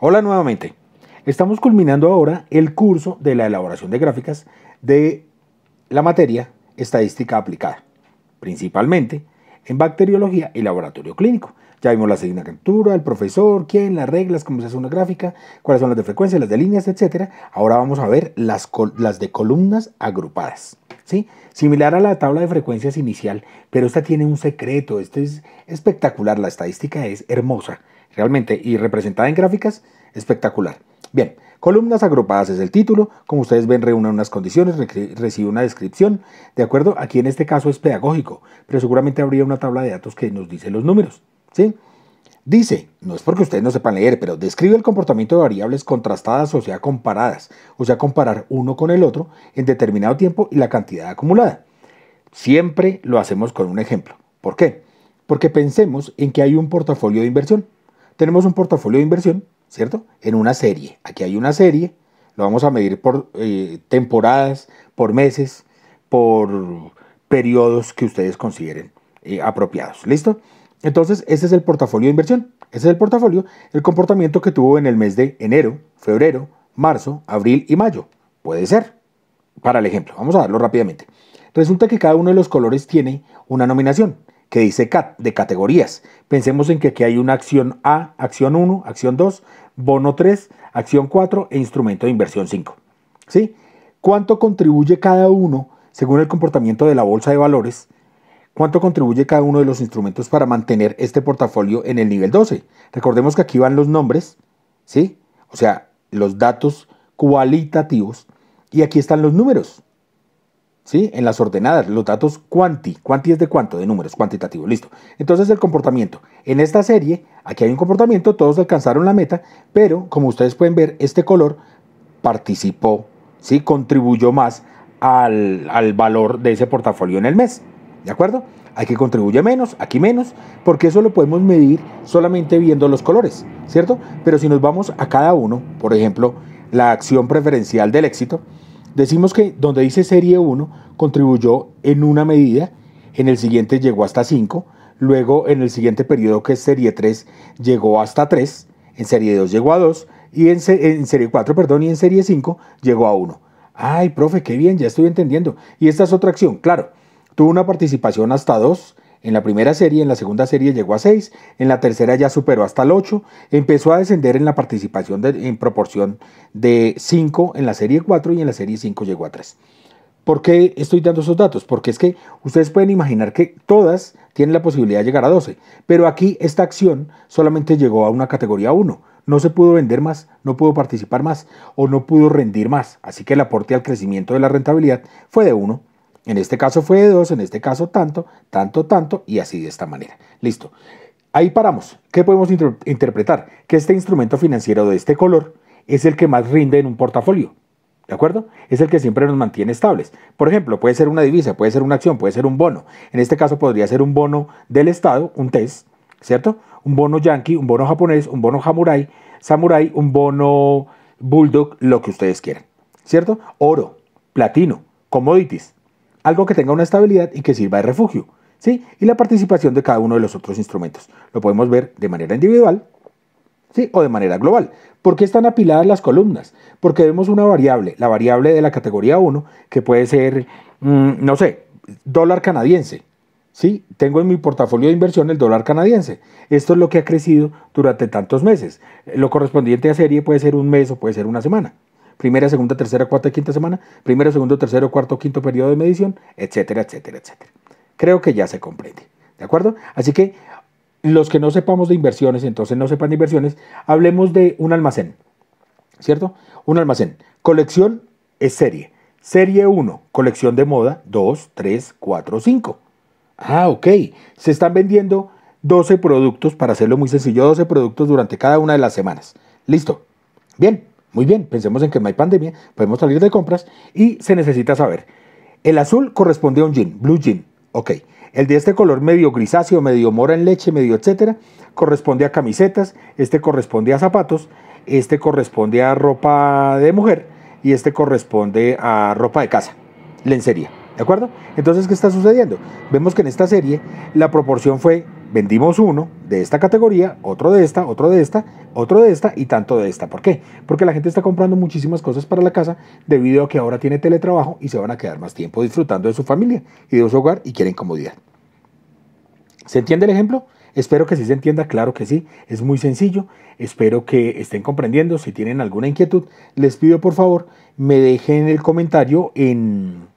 Hola nuevamente. Estamos culminando ahora el curso de la elaboración de gráficas de la materia estadística aplicada, principalmente en bacteriología y laboratorio clínico. Ya vimos la asignatura, el profesor, quién, las reglas, cómo se hace una gráfica, cuáles son las de frecuencia, las de líneas, etc. Ahora vamos a ver las, de columnas agrupadas. ¿sí? Similar a la tabla de frecuencias inicial, pero esta tiene un secreto, esto es espectacular, la estadística es hermosa realmente, y representada en gráficas, espectacular. Bien, columnas agrupadas es el título, como ustedes ven reúne unas condiciones, recibe una descripción, ¿de acuerdo? Aquí en este caso es pedagógico, pero seguramente habría una tabla de datos que nos dice los números, ¿sí? Dice, no es porque ustedes no sepan leer, pero describe el comportamiento de variables contrastadas o sea comparadas, o sea comparar uno con el otro en determinado tiempo y la cantidad acumulada. Siempre lo hacemos con un ejemplo. ¿Por qué? Porque pensemos en que hay un portafolio de inversión tenemos un portafolio de inversión, ¿cierto? En una serie. Aquí hay una serie, lo vamos a medir por eh, temporadas, por meses, por periodos que ustedes consideren eh, apropiados. ¿Listo? Entonces, ese es el portafolio de inversión. Ese es el portafolio, el comportamiento que tuvo en el mes de enero, febrero, marzo, abril y mayo. Puede ser. Para el ejemplo, vamos a darlo rápidamente. Resulta que cada uno de los colores tiene una nominación que dice CAT, de categorías. Pensemos en que aquí hay una acción A, acción 1, acción 2, bono 3, acción 4 e instrumento de inversión 5. ¿Sí? ¿Cuánto contribuye cada uno según el comportamiento de la bolsa de valores? ¿Cuánto contribuye cada uno de los instrumentos para mantener este portafolio en el nivel 12? Recordemos que aquí van los nombres, ¿sí? O sea, los datos cualitativos y aquí están los números, ¿sí? En las ordenadas, los datos cuanti. Cuanti es de cuánto, de números, cuantitativo, listo. Entonces el comportamiento. En esta serie, aquí hay un comportamiento, todos alcanzaron la meta, pero como ustedes pueden ver, este color participó, ¿sí? Contribuyó más al, al valor de ese portafolio en el mes, ¿de acuerdo? Aquí contribuye menos, aquí menos, porque eso lo podemos medir solamente viendo los colores, ¿cierto? Pero si nos vamos a cada uno, por ejemplo, la acción preferencial del éxito, Decimos que donde dice serie 1 contribuyó en una medida, en el siguiente llegó hasta 5, luego en el siguiente periodo que es serie 3 llegó hasta 3, en serie 2 llegó a 2 y en, serie 4, perdón, y en serie 5 llegó a 1. Ay, profe, qué bien, ya estoy entendiendo. Y esta es otra acción, claro. Tuvo una participación hasta 2 en la primera serie, en la segunda serie llegó a 6, en la tercera ya superó hasta el 8, empezó a descender en la participación en proporción de 5 en la serie 4 y en la serie 5 llegó a 3. ¿Por qué estoy dando esos datos? Porque es que ustedes pueden imaginar que todas tienen la posibilidad de llegar a 12, pero aquí esta acción solamente llegó a una categoría 1. No se pudo vender más, no pudo participar más o no pudo rendir más, así que el aporte al crecimiento de la rentabilidad fue de 1. En este caso fue de 2, en este caso tanto, tanto, tanto, y así de esta manera. Listo. Ahí paramos. ¿Qué podemos interpretar? Que este instrumento financiero de este color es el que más rinde en un portafolio. ¿De acuerdo? Es el que siempre nos mantiene estables. Por ejemplo, puede ser una divisa, puede ser una acción, puede ser un bono. En este caso podría ser un bono del Estado, un TES, ¿cierto? Un bono yankee, un bono japonés, un bono samurai, samurai, un bono bulldog, lo que ustedes quieran, ¿cierto? Oro, platino, commodities, algo que tenga una estabilidad y que sirva de refugio, ¿sí? Y la participación de cada uno de los otros instrumentos. Lo podemos ver de manera individual, ¿sí? O de manera global. ¿Por qué están apiladas las columnas? Porque vemos una variable, la variable de la categoría 1, que puede ser, mm, no sé, dólar canadiense, ¿sí? Tengo en mi portafolio de inversión el dólar canadiense. Esto es lo que ha crecido durante tantos meses. Lo correspondiente a serie puede ser un mes o puede ser una semana primera, segunda, tercera, cuarta quinta semana, primero, segundo, tercero, cuarto, quinto periodo de medición, etcétera, etcétera, etcétera. Creo que ya se comprende. ¿De acuerdo? Así que los que no sepamos de inversiones, entonces no sepan de inversiones, hablemos de un almacén. ¿Cierto? Un almacén. Colección es serie. Serie 1, colección de moda 2, 3, 4, 5. Ah, ok. Se están vendiendo 12 productos, para hacerlo muy sencillo, 12 productos durante cada una de las semanas. Listo. Bien, muy bien, pensemos en que no hay pandemia, podemos salir de compras y se necesita saber. El azul corresponde a un jean, blue jean, ok. El de este color medio grisáceo, medio mora en leche, medio etcétera, corresponde a camisetas, este corresponde a zapatos, este corresponde a ropa de mujer y este corresponde a ropa de casa, lencería. ¿De acuerdo? Entonces, ¿qué está sucediendo? Vemos que en esta serie la proporción fue vendimos uno de esta categoría, otro de esta, otro de esta, otro de esta y tanto de esta. ¿Por qué? Porque la gente está comprando muchísimas cosas para la casa debido a que ahora tiene teletrabajo y se van a quedar más tiempo disfrutando de su familia y de su hogar y quieren comodidad. ¿Se entiende el ejemplo? Espero que sí se entienda, claro que sí, es muy sencillo. Espero que estén comprendiendo. Si tienen alguna inquietud, les pido por favor me dejen el comentario en...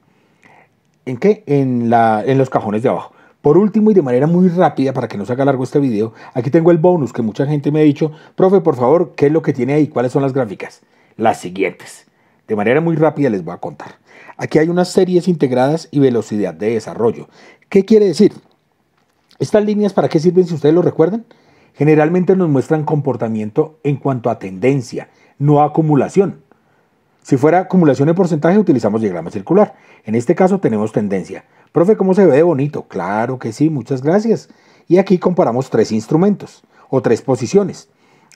¿En qué? En, la, en los cajones de abajo. Por último y de manera muy rápida para que no se haga largo este video, aquí tengo el bonus que mucha gente me ha dicho, profe por favor, ¿qué es lo que tiene ahí? ¿Cuáles son las gráficas? Las siguientes. De manera muy rápida les voy a contar. Aquí hay unas series integradas y velocidad de desarrollo. ¿Qué quiere decir? Estas líneas para qué sirven si ustedes lo recuerdan? Generalmente nos muestran comportamiento en cuanto a tendencia, no acumulación. Si fuera acumulación de porcentaje utilizamos diagrama circular. En este caso tenemos tendencia. Profe, ¿cómo se ve bonito? Claro que sí, muchas gracias. Y aquí comparamos tres instrumentos o tres posiciones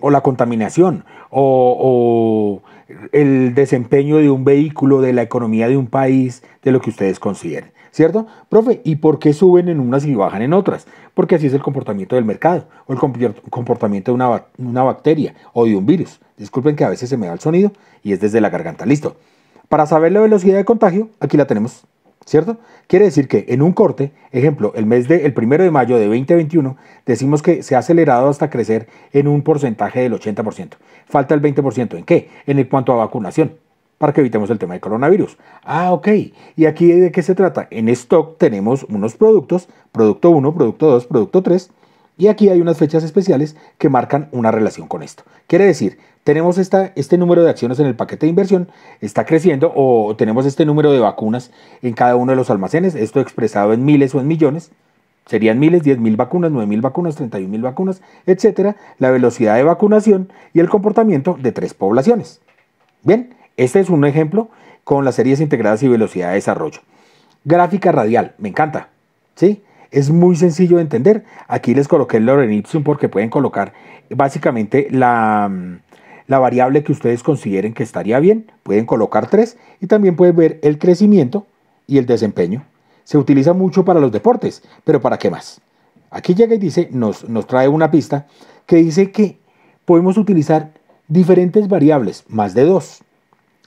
o la contaminación, o, el desempeño de un vehículo, de la economía de un país, de lo que ustedes consideren. ¿Cierto? Profe, ¿y por qué suben en unas y bajan en otras? Porque así es el comportamiento del mercado, o el comportamiento de una, una bacteria o de un virus. Disculpen que a veces se me da el sonido y es desde la garganta. Listo. Para saber la velocidad de contagio, aquí la tenemos. ¿cierto? Quiere decir que en un corte, ejemplo, el mes del el primero de mayo de 2021, decimos que se ha acelerado hasta crecer en un porcentaje del 80%. Falta el 20%. ¿En qué? En el cuanto a vacunación, para que evitemos el tema del coronavirus. Ah, ok. ¿Y aquí de qué se trata? En stock tenemos unos productos, producto 1, producto 2, producto 3, y aquí hay unas fechas especiales que marcan una relación con esto. Quiere decir, tenemos este número de acciones en el paquete de inversión, está creciendo o tenemos este número de vacunas en cada uno de los almacenes, esto expresado en miles o en millones, serían miles, mil vacunas, mil vacunas, mil vacunas, etcétera, la velocidad de vacunación y el comportamiento de tres poblaciones. Bien, este es un ejemplo con las series integradas y velocidad de desarrollo. Gráfica radial, me encanta. ¿Sí? Es muy sencillo de entender. Aquí les coloqué el Ipsum porque pueden colocar básicamente mm, la, variable que ustedes consideren que estaría bien. Pueden colocar tres y también pueden ver el crecimiento y el desempeño. Se utiliza mucho para los deportes, pero ¿para qué más? Aquí llega y dice, nos, nos trae una pista que dice que podemos utilizar diferentes variables, más de dos,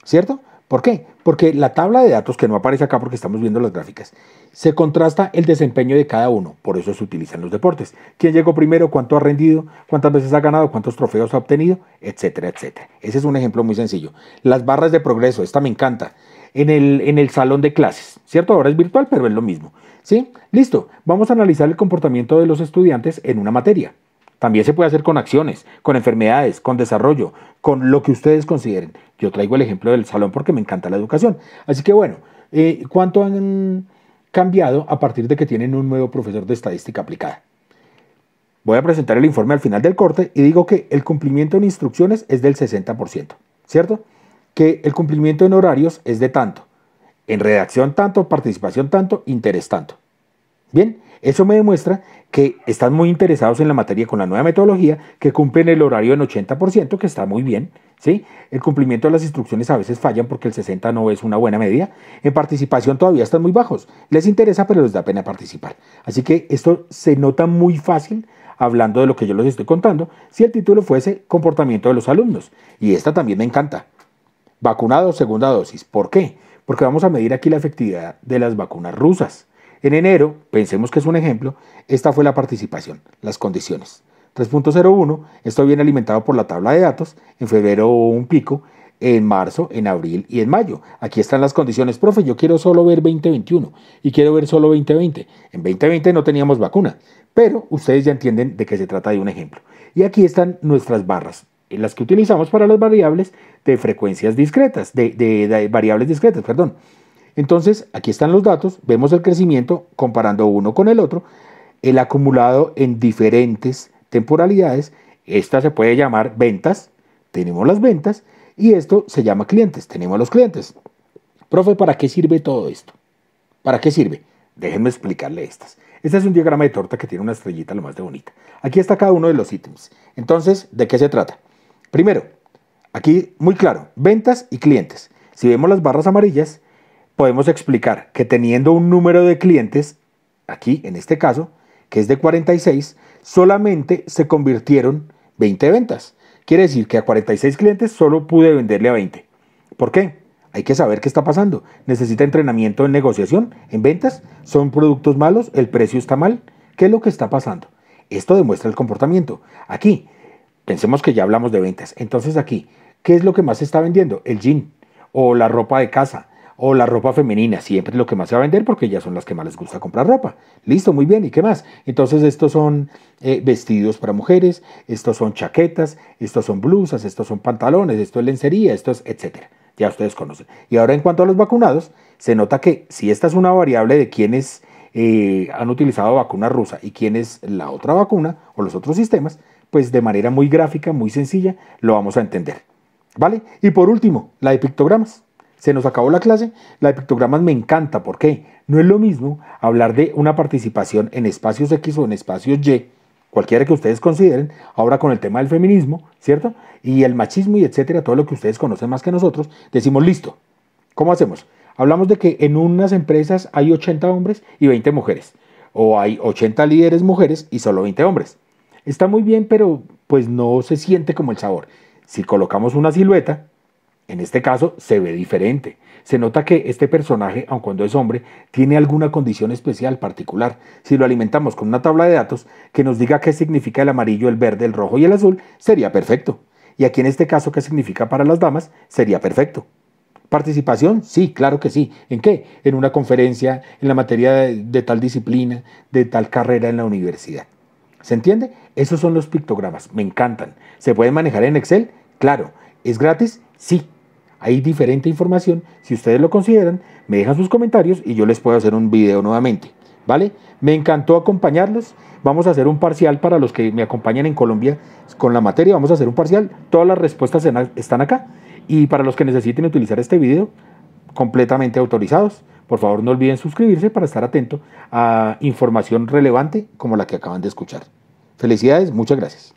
¿cierto? ¿Por qué? Porque la tabla de datos, que no aparece acá porque estamos viendo las gráficas, se contrasta el desempeño de cada uno, por eso se utilizan los deportes. ¿Quién llegó primero? ¿Cuánto ha rendido? ¿Cuántas veces ha ganado? ¿Cuántos trofeos ha obtenido? Etcétera, etcétera. Ese es un ejemplo muy sencillo. Las barras de progreso, esta me encanta. En el, salón de clases, ¿cierto? Ahora es virtual, pero es lo mismo. ¿Sí? Listo. Vamos a analizar el comportamiento de los estudiantes en una materia. También se puede hacer con acciones, con enfermedades, con desarrollo, con lo que ustedes consideren. Yo traigo el ejemplo del salón porque me encanta la educación. Así que bueno, eh, ¿cuánto han cambiado a partir de que tienen un nuevo profesor de estadística aplicada? Voy a presentar el informe al final del corte y digo que el cumplimiento en instrucciones es del 60%, ¿cierto? Que el cumplimiento en horarios es de tanto, en redacción tanto, participación tanto, interés tanto. Bien, eso me demuestra que están muy interesados en la materia con la nueva metodología, que cumplen el horario en 80%, que está muy bien, ¿sí? El cumplimiento de las instrucciones a veces fallan porque el 60 no es una buena medida En participación todavía están muy bajos. Les interesa, pero les da pena participar. Así que esto se nota muy fácil hablando de lo que yo les estoy contando, si el título fuese comportamiento de los alumnos. Y esta también me encanta. Vacunados, segunda dosis. ¿Por qué? Porque vamos a medir aquí la efectividad de las vacunas rusas. En enero, pensemos que es un ejemplo, esta fue la participación, las condiciones. 3.01, esto viene alimentado por la tabla de datos, en febrero un pico, en marzo, en abril y en mayo. Aquí están las condiciones, profe, yo quiero solo ver 2021 y quiero ver solo 2020. En 2020 no teníamos vacuna, pero ustedes ya entienden de que se trata de un ejemplo. Y aquí están nuestras barras, eh, las que utilizamos para las variables de frecuencias discretas, de variables discretas, perdón. Entonces, aquí están los datos, vemos el crecimiento comparando uno con el otro, el acumulado en diferentes temporalidades, esta se puede llamar ventas, tenemos las ventas, y esto se llama clientes, tenemos los clientes. Profe, ¿para qué sirve todo esto? ¿Para qué sirve? Déjenme explicarle estas. Este es un diagrama de torta que tiene una estrellita lo más de bonita. Aquí está cada uno de los ítems. Entonces, ¿de qué se trata? Primero, aquí muy claro, ventas y clientes. Si vemos las barras amarillas, podemos explicar que teniendo un número de clientes, aquí en este caso, que es de 46, solamente se convirtieron 20 ventas. Quiere decir que a 46 clientes solo pude venderle a 20. ¿Por qué? Hay que saber qué está pasando. Necesita entrenamiento en negociación, en ventas, son productos malos, el precio está mal. ¿Qué es lo que está pasando? Esto demuestra el comportamiento. Aquí, pensemos que ya hablamos de ventas. Entonces aquí, ¿qué es lo que más se está vendiendo? El jean o la ropa de casa o la ropa femenina, siempre es lo que más se va a vender porque ya son las que más les gusta comprar ropa. Listo, muy bien, ¿y qué más? Entonces estos son eh, vestidos para mujeres, estos son chaquetas, estos son blusas, estos son pantalones, esto es lencería, esto es etcétera. Ya ustedes conocen. Y ahora en cuanto a los vacunados, se nota que si esta es una variable de quienes eh, han utilizado vacuna rusa y es la otra vacuna o los otros sistemas, pues de manera muy gráfica, muy sencilla, lo vamos a entender. ¿Vale? Y por último, la de pictogramas se nos acabó la clase, la de pictogramas me encanta. ¿Por qué? No es lo mismo hablar de una participación en espacios X o en espacios Y, cualquiera que ustedes consideren, ahora con el tema del feminismo, ¿cierto? Y el machismo y etcétera, todo lo que ustedes conocen más que nosotros, decimos listo. ¿Cómo hacemos? Hablamos de que en unas empresas hay 80 hombres y 20 mujeres, o hay 80 líderes mujeres y solo 20 hombres. Está muy bien, pero pues no se siente como el sabor. Si colocamos una silueta, en este caso se ve diferente. Se nota que este personaje, aun cuando es hombre, tiene alguna condición especial particular. Si lo alimentamos con una tabla de datos que nos diga qué significa el amarillo, el verde, el rojo y el azul, sería perfecto. Y aquí en este caso, ¿qué significa para las damas? Sería perfecto. ¿Participación? Sí, claro que sí. ¿En qué? En una conferencia, en la materia de, tal disciplina, de tal carrera en la universidad. ¿Se entiende? Esos son los pictogramas. Me encantan. ¿Se pueden manejar en Excel? Claro. ¿Es gratis? Sí. Hay diferente información. Si ustedes lo consideran, me dejan sus comentarios y yo les puedo hacer un video nuevamente. ¿Vale? Me encantó acompañarlos. Vamos a hacer un parcial para los que me acompañan en Colombia con la materia. Vamos a hacer un parcial. Todas las respuestas están acá. Y para los que necesiten utilizar este video, completamente autorizados. Por favor, no olviden suscribirse para estar atento a información relevante como la que acaban de escuchar. Felicidades, muchas gracias.